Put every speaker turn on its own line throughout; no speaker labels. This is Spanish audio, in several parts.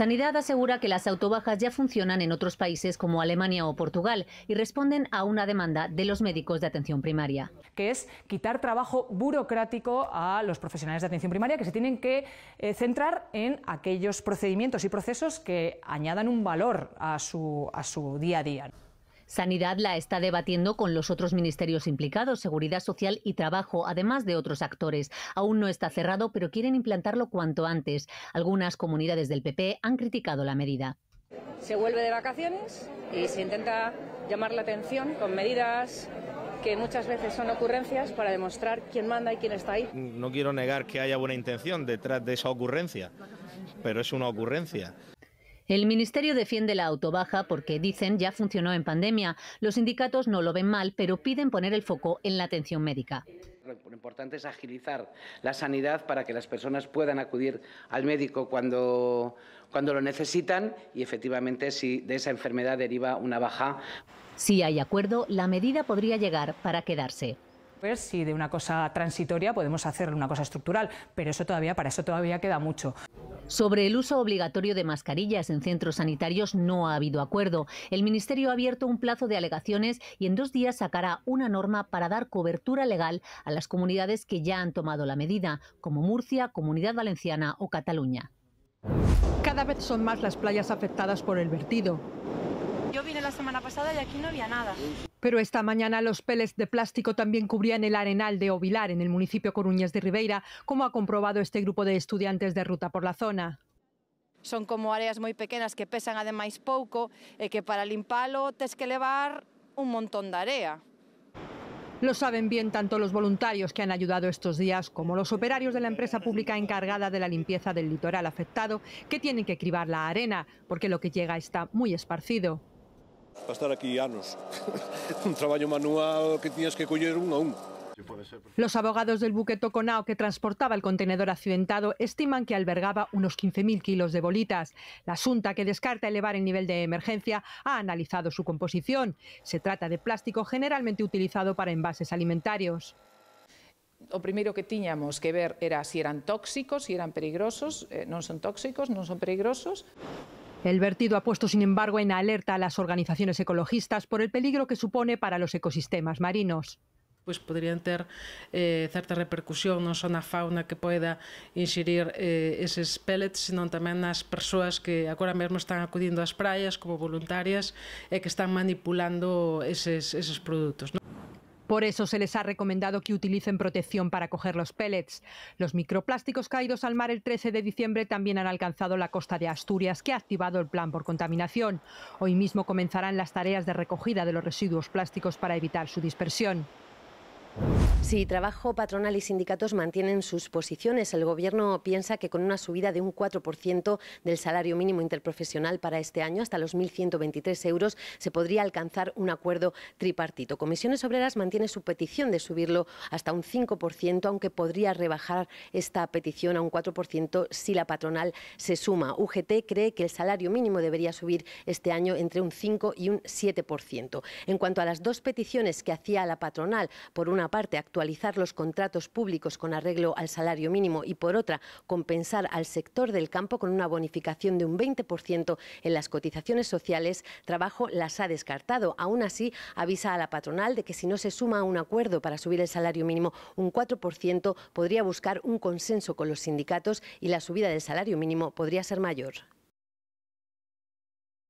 Sanidad asegura que las autobajas ya funcionan en otros países como Alemania o Portugal y responden a una demanda de los médicos de atención primaria. Que
es quitar trabajo burocrático a los profesionales de atención primaria que se tienen que eh, centrar en aquellos procedimientos y procesos que añadan un valor a su día a día.
Sanidad la está debatiendo con los otros ministerios implicados, Seguridad Social y Trabajo, además de otros actores. Aún no está cerrado, pero quieren implantarlo cuanto antes. Algunas comunidades del PP han criticado la medida.
Se vuelve de vacaciones y se intenta llamar la atención con medidas que muchas veces son ocurrencias para demostrar quién manda y quién está ahí.
No quiero negar que haya buena intención detrás de esa ocurrencia, pero es una ocurrencia.
El Ministerio defiende la autobaja porque, dicen, ya funcionó en pandemia. Los sindicatos no lo ven mal, pero piden poner el foco en la atención médica.
Lo importante es agilizar la sanidad para que las personas puedan acudir al médico cuando, cuando lo necesitan y, efectivamente, si de esa enfermedad
deriva una baja.
Si hay acuerdo, la medida podría llegar para quedarse
ver si de una cosa transitoria podemos hacer una cosa estructural, pero eso todavía para eso todavía queda mucho.
Sobre el uso obligatorio de mascarillas en centros sanitarios no ha habido acuerdo. El Ministerio ha abierto un plazo de alegaciones y en dos días sacará una norma para dar cobertura legal a las comunidades que ya han tomado la medida, como Murcia, Comunidad Valenciana o
Cataluña. Cada vez son más las playas afectadas por el vertido. Yo vine la semana pasada y aquí no había nada. Pero esta mañana los peles de plástico también cubrían el arenal de Ovilar, en el municipio Coruñez de Ribeira, como ha comprobado este grupo de estudiantes de ruta por la zona. Son como áreas muy pequeñas que pesan además poco, eh, que para limpiarlo tienes que levar un montón de area. Lo saben bien tanto los voluntarios que han ayudado estos días como los operarios de la empresa pública encargada de la limpieza del litoral afectado, que tienen que cribar la arena, porque lo que llega está muy esparcido.
Para estar aquí años, un trabajo manual que tienes que coger uno a uno.
Los abogados del buque Toconao que transportaba el contenedor accidentado estiman que albergaba unos 15.000 kilos de bolitas. La asunta, que descarta elevar el nivel de emergencia, ha analizado su composición. Se trata de plástico generalmente utilizado para envases alimentarios.
Lo primero que teníamos que ver era si eran tóxicos, si eran peligrosos.
Eh, no son tóxicos, no son peligrosos. El vertido ha puesto, sin embargo, en alerta a las organizaciones ecologistas por el peligro que supone para los ecosistemas marinos.
Pues podrían tener eh, cierta repercusión no la la fauna que pueda ingerir esos eh, pellets, sino también las personas que ahora mismo están acudiendo a las playas como voluntarias
y e que están manipulando esos productos. Por eso se les ha recomendado que utilicen protección para coger los pellets. Los microplásticos caídos al mar el 13 de diciembre también han alcanzado la costa de Asturias, que ha activado el plan por contaminación. Hoy mismo comenzarán las tareas de recogida de los residuos plásticos para evitar su dispersión.
Sí, trabajo, patronal y sindicatos mantienen sus posiciones, el Gobierno piensa que con una subida de un 4% del salario mínimo interprofesional para este año, hasta los 1.123 euros, se podría alcanzar un acuerdo tripartito. Comisiones Obreras mantiene su petición de subirlo hasta un 5%, aunque podría rebajar esta petición a un 4% si la patronal se suma. UGT cree que el salario mínimo debería subir este año entre un 5 y un 7%. En cuanto a las dos peticiones que hacía la patronal, por una parte, actualizar los contratos públicos con arreglo al salario mínimo y por otra compensar al sector del campo con una bonificación de un 20% en las cotizaciones sociales, Trabajo las ha descartado. Aún así, avisa a la patronal de que si no se suma a un acuerdo para subir el salario mínimo un 4%, podría buscar un consenso con los sindicatos y la subida del salario mínimo podría ser mayor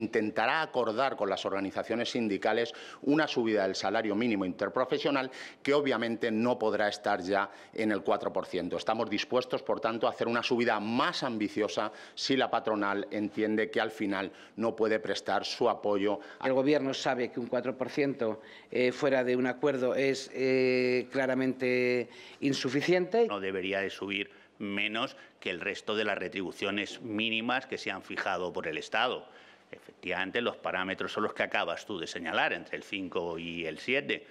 intentará acordar con las organizaciones sindicales una subida del salario mínimo interprofesional que obviamente no podrá estar ya en el 4%. Estamos dispuestos, por tanto, a hacer una subida más ambiciosa si la patronal entiende que al final no puede prestar su apoyo.
El Gobierno sabe que un 4% eh, fuera de un acuerdo es eh, claramente insuficiente.
No debería de subir menos que el resto de las retribuciones mínimas que se han fijado por el Estado. Efectivamente, los parámetros son los que acabas tú de señalar, entre el 5 y el 7.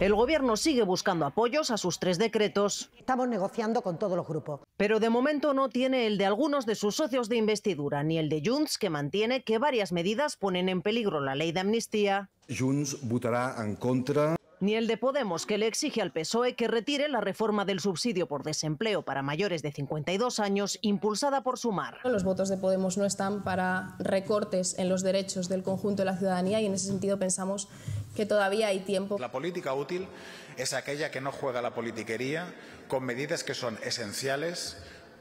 El gobierno sigue buscando apoyos a sus tres decretos. Estamos negociando con todos los grupos. Pero de momento no tiene el de algunos de sus socios de investidura, ni el de Junts, que mantiene que varias medidas ponen en peligro la ley de amnistía.
Junts votará en contra
ni el de Podemos, que le exige al PSOE que retire la reforma del subsidio por desempleo para mayores de 52 años impulsada por Sumar.
Los votos de Podemos no están para recortes en los derechos del conjunto de la ciudadanía y en ese sentido pensamos que todavía hay tiempo.
La política útil es aquella que no juega la politiquería con medidas que son esenciales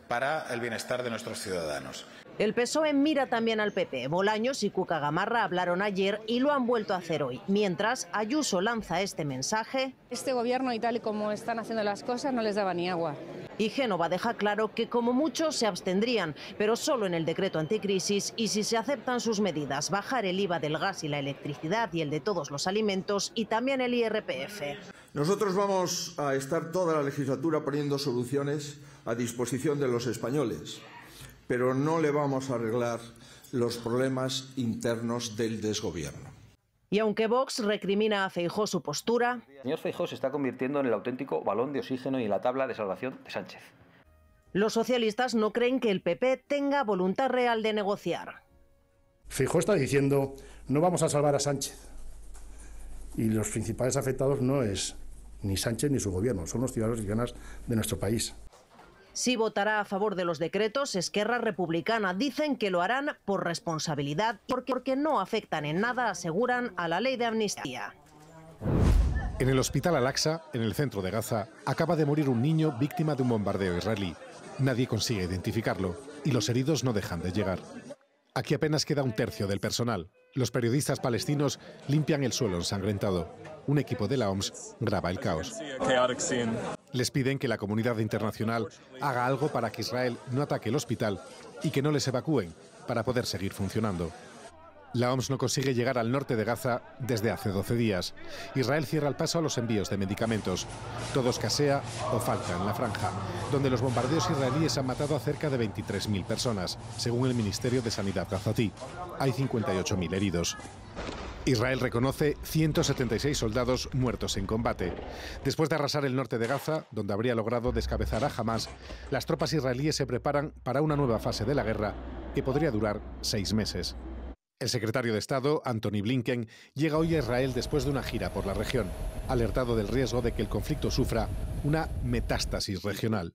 para el bienestar de nuestros ciudadanos.
El PSOE mira también al PP. Bolaños y Cuca Gamarra hablaron ayer y lo han vuelto a hacer hoy. Mientras, Ayuso lanza este mensaje. Este gobierno y tal y como están haciendo las cosas no les daba ni agua. Y Génova deja claro que como muchos se abstendrían, pero solo en el decreto anticrisis y si se aceptan sus medidas, bajar el IVA del gas y la electricidad y el de todos los alimentos y también el IRPF.
Nosotros vamos a estar toda la legislatura poniendo soluciones a disposición de los españoles pero no le vamos a arreglar los problemas internos del desgobierno.
Y aunque Vox recrimina a Feijó su postura,
el señor Feijó se está convirtiendo en el auténtico balón de oxígeno y la tabla de salvación de Sánchez.
Los socialistas no creen que el PP tenga voluntad real de negociar.
Feijó está diciendo, no vamos a salvar a Sánchez. Y los principales afectados no es ni Sánchez ni su gobierno, son los ciudadanos y ganas de nuestro país.
Si votará a favor de los decretos, Esquerra Republicana dicen que lo harán por responsabilidad porque, porque no afectan en nada, aseguran, a la ley de amnistía.
En el hospital Al-Aqsa, en el centro de Gaza, acaba de morir un niño víctima de un bombardeo israelí. Nadie consigue identificarlo y los heridos no dejan de llegar. Aquí apenas queda un tercio del personal. Los periodistas palestinos limpian el suelo ensangrentado. Un equipo de la OMS graba el caos. Les piden que la comunidad internacional haga algo para que Israel no ataque el hospital y que no les evacúen para poder seguir funcionando. La OMS no consigue llegar al norte de Gaza desde hace 12 días. Israel cierra el paso a los envíos de medicamentos. Todo escasea o falta en la franja, donde los bombardeos israelíes han matado a cerca de 23.000 personas, según el Ministerio de Sanidad gazatí. Hay 58.000 heridos. Israel reconoce 176 soldados muertos en combate. Después de arrasar el norte de Gaza, donde habría logrado descabezar a Hamas, las tropas israelíes se preparan para una nueva fase de la guerra que podría durar seis meses. El secretario de Estado, Anthony Blinken, llega hoy a Israel después de una gira por la región, alertado del riesgo de que el conflicto sufra una metástasis regional.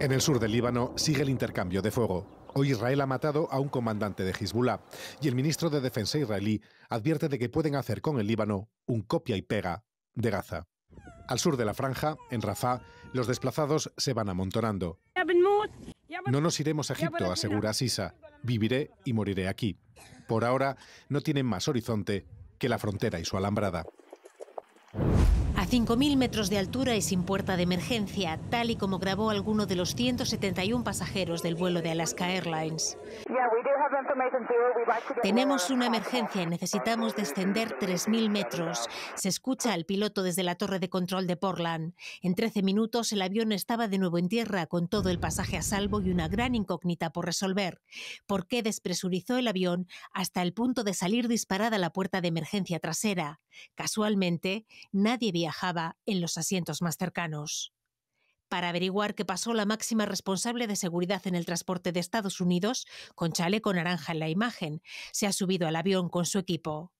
En el sur del Líbano sigue el intercambio de fuego. Hoy Israel ha matado a un comandante de Hezbollah y el ministro de Defensa israelí advierte de que pueden hacer con el Líbano un copia y pega de Gaza. Al sur de la franja, en Rafah, los desplazados se van amontonando.
No nos iremos a Egipto, asegura
Sisa. Viviré y moriré aquí. Por ahora, no tienen más horizonte que la frontera y su alambrada.
A 5.000 metros de altura y sin puerta de emergencia, tal y como grabó alguno de los 171 pasajeros del vuelo de Alaska Airlines. Tenemos una emergencia y necesitamos descender 3.000 metros. Se escucha al piloto desde la torre de control de Portland. En 13 minutos el avión estaba de nuevo en tierra con todo el pasaje a salvo y una gran incógnita por resolver. ¿Por qué despresurizó el avión hasta el punto de salir disparada la puerta de emergencia trasera? Casualmente, nadie viajaba en los asientos más cercanos. Para averiguar qué pasó, la máxima responsable de seguridad en el transporte de Estados Unidos, con chaleco naranja en la imagen, se ha subido al avión con su equipo.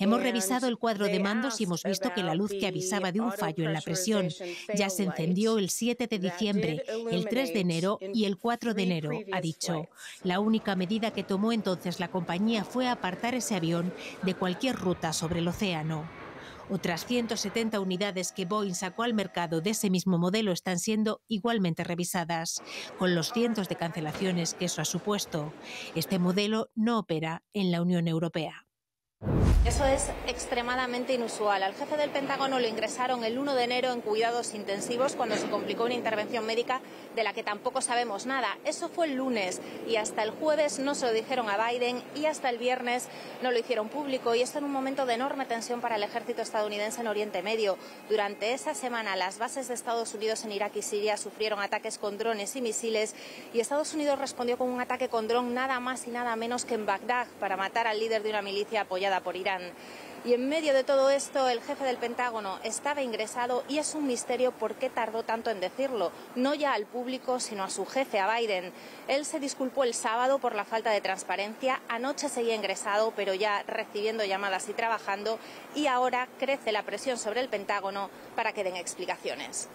Hemos revisado el cuadro de mandos y hemos visto que la luz que avisaba de un fallo en la presión ya se encendió el 7 de diciembre, el 3 de enero y el 4 de enero, ha dicho. La única medida que tomó entonces la compañía fue apartar ese avión de cualquier ruta sobre el océano. Otras 170 unidades que Boeing sacó al mercado de ese mismo modelo están siendo igualmente revisadas, con los cientos de cancelaciones que eso ha supuesto. Este modelo no opera en la Unión Europea. Eso es extremadamente inusual. Al jefe del Pentágono lo ingresaron el 1 de enero en cuidados intensivos cuando se complicó una intervención médica de la que tampoco sabemos nada. Eso fue el lunes y hasta el jueves no se lo dijeron a Biden y hasta el viernes no lo hicieron público y esto en un momento de enorme tensión para el ejército estadounidense en Oriente Medio. Durante esa semana las bases de Estados Unidos en Irak y Siria sufrieron ataques con drones y misiles y Estados Unidos respondió con un ataque con dron nada más y nada menos que en Bagdad para matar al líder de una milicia apoyada por Irak. Y en medio de todo esto, el jefe del Pentágono estaba ingresado y es un misterio por qué tardó tanto en decirlo, no ya al público, sino a su jefe, a Biden. Él se disculpó el sábado por la falta de transparencia, anoche seguía ingresado, pero ya recibiendo llamadas y trabajando,
y ahora crece la presión sobre el Pentágono para que den explicaciones.